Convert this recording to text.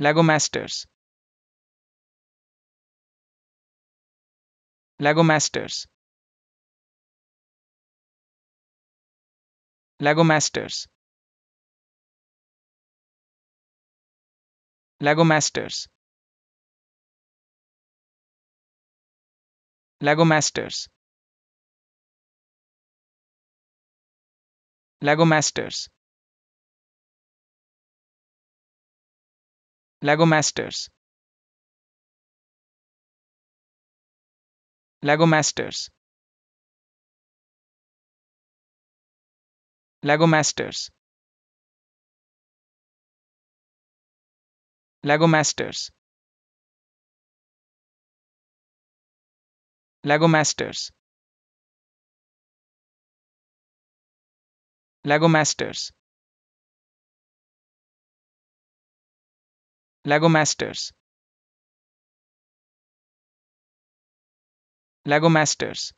Lagomasters Lagomasters Lagomasters Lagomasters Lagomasters masters. Lagomasters Lagomasters Lagomasters Lagomasters Lagomasters masters. LagoMasters LagoMasters